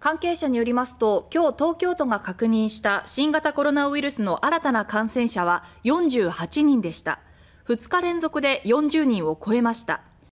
関係者によりますと今日東京都が確認した新型コロナウイルスの新たな感染者は48人でした2日連続で40人を超えました